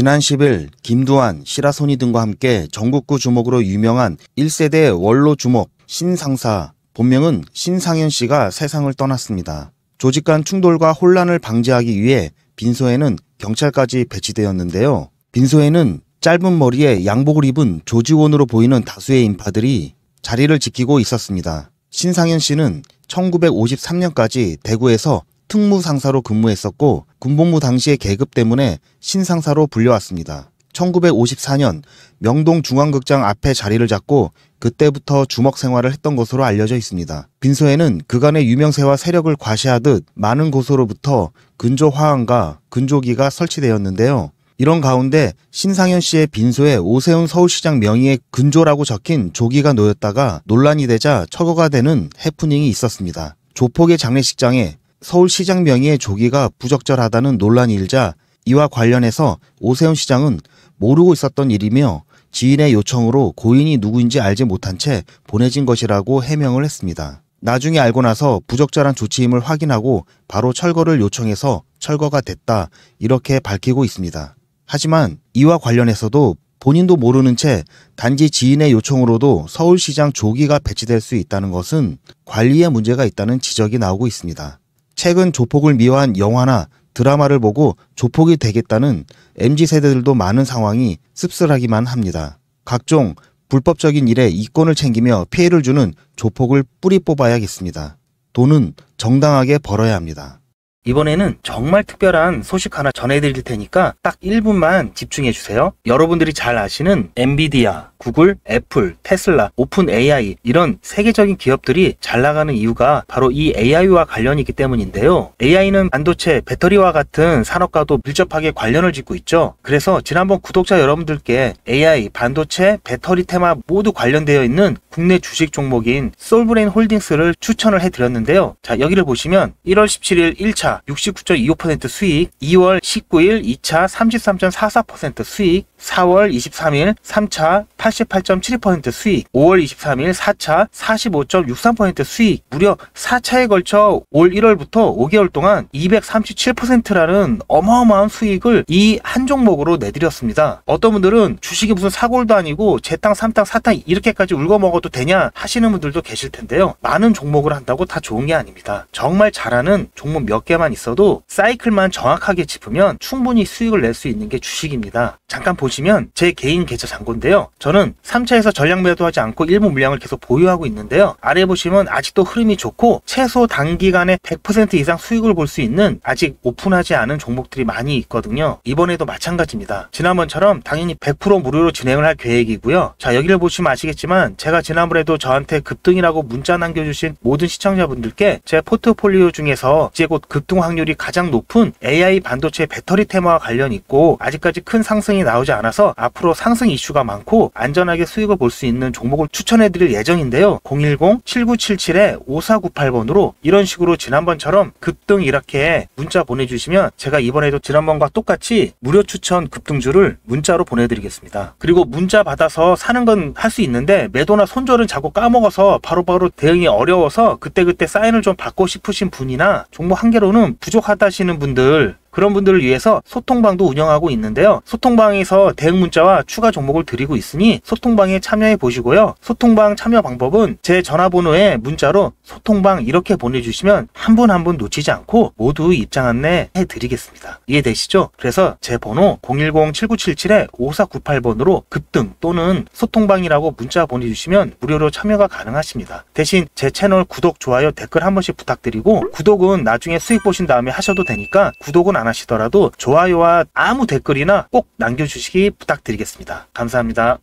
지난 10일 김두한, 시라소니 등과 함께 전국구 주목으로 유명한 1세대 원로 주목 신상사, 본명은 신상현 씨가 세상을 떠났습니다. 조직 간 충돌과 혼란을 방지하기 위해 빈소에는 경찰까지 배치되었는데요. 빈소에는 짧은 머리에 양복을 입은 조지원으로 보이는 다수의 인파들이 자리를 지키고 있었습니다. 신상현 씨는 1953년까지 대구에서 특무상사로 근무했었고 군복무 당시의 계급 때문에 신상사로 불려왔습니다. 1954년 명동 중앙극장 앞에 자리를 잡고 그때부터 주먹 생활을 했던 것으로 알려져 있습니다. 빈소에는 그간의 유명세와 세력을 과시하듯 많은 곳으로부터 근조화환과 근조기가 설치되었는데요. 이런 가운데 신상현 씨의 빈소에 오세훈 서울시장 명의의 근조라고 적힌 조기가 놓였다가 논란이 되자 처거가 되는 해프닝이 있었습니다. 조폭의 장례식장에 서울시장 명의의 조기가 부적절하다는 논란이 일자 이와 관련해서 오세훈 시장은 모르고 있었던 일이며 지인의 요청으로 고인이 누구인지 알지 못한 채 보내진 것이라고 해명을 했습니다. 나중에 알고 나서 부적절한 조치임을 확인하고 바로 철거를 요청해서 철거가 됐다 이렇게 밝히고 있습니다. 하지만 이와 관련해서도 본인도 모르는 채 단지 지인의 요청으로도 서울시장 조기가 배치될 수 있다는 것은 관리에 문제가 있다는 지적이 나오고 있습니다. 최근 조폭을 미화한 영화나 드라마를 보고 조폭이 되겠다는 MZ세대들도 많은 상황이 씁쓸하기만 합니다. 각종 불법적인 일에 이권을 챙기며 피해를 주는 조폭을 뿌리 뽑아야겠습니다. 돈은 정당하게 벌어야 합니다. 이번에는 정말 특별한 소식 하나 전해드릴 테니까 딱 1분만 집중해 주세요. 여러분들이 잘 아시는 엔비디아, 구글, 애플, 테슬라, 오픈 AI 이런 세계적인 기업들이 잘 나가는 이유가 바로 이 AI와 관련이기 때문인데요. AI는 반도체, 배터리와 같은 산업과도 밀접하게 관련을 짓고 있죠. 그래서 지난번 구독자 여러분들께 AI, 반도체, 배터리 테마 모두 관련되어 있는 국내 주식 종목인 솔브레인 홀딩스를 추천을 해드렸는데요. 자, 여기를 보시면 1월 17일 1차 1차 69.25% 수익, 2월 19일 2차 33.44% 수익, 4월 23일 3차 88.72% 수익, 5월 23일 4차 45.63% 수익, 무려 4차에 걸쳐 올 1월부터 5개월 동안 237%라는 어마어마한 수익을 이 한 종목으로 내드렸습니다. 어떤 분들은 주식이 무슨 사골도 아니고 제 땅, 삼땅, 사땅 이렇게까지 울고 먹어도 되냐 하시는 분들도 계실 텐데요. 많은 종목을 한다고 다 좋은 게 아닙니다. 정말 잘하는 종목 몇 개만 숫자만 있어도 사이클만 정확하게 짚으면 충분히 수익을 낼 수 있는 게 주식입니다. 잠깐 보시면 제 개인 계좌 잔고인데요. 저는 3차에서 전량 매도하지 않고 일부 물량을 계속 보유하고 있는데요. 아래 보시면 아직도 흐름이 좋고 최소 단기간에 100% 이상 수익을 볼 수 있는 아직 오픈하지 않은 종목들이 많이 있거든요. 이번에도 마찬가지입니다. 지난번처럼 당연히 100% 무료로 진행을 할 계획이고요. 자 여기를 보시면 아시겠지만 제가 지난번에도 저한테 급등이라고 문자 남겨주신 모든 시청자분들께 제 포트폴리오 중에서 이제 곧 급등 유통 확률이 가장 높은 AI 반도체 배터리 테마와 관련 있고 아직까지 큰 상승이 나오지 않아서 앞으로 상승 이슈가 많고 안전하게 수익을 볼 수 있는 종목을 추천해드릴 예정인데요. 010-7977-5498번으로 이런 식으로 지난번처럼 급등 이렇게 문자 보내주시면 제가 이번에도 지난번과 똑같이 무료 추천 급등주를 문자로 보내드리겠습니다. 그리고 문자 받아서 사는 건 할 수 있는데 매도나 손절은 자꾸 까먹어서 바로바로 바로 대응이 어려워서 그때그때 사인을 좀 받고 싶으신 분이나 종목 한 개로는 부족하다시는 분들 그런 분들을 위해서 소통방도 운영하고 있는데요. 소통방에서 대응 문자와 추가 종목을 드리고 있으니 소통방에 참여해 보시고요. 소통방 참여 방법은 제 전화번호에 문자로 소통방 이렇게 보내주시면 한 분 한 분 놓치지 않고 모두 입장 안내 해드리겠습니다. 이해되시죠? 그래서 제 번호 010-7977-5498번으로 급등 또는 소통방이라고 문자 보내주시면 무료로 참여가 가능하십니다. 대신 제 채널 구독, 좋아요, 댓글 한 번씩 부탁드리고 구독은 나중에 수익 보신 다음에 하셔도 되니까 구독은 안 하시더라도 좋아요와 아무 댓글이나 꼭 남겨주시기 부탁드리겠습니다. 감사합니다.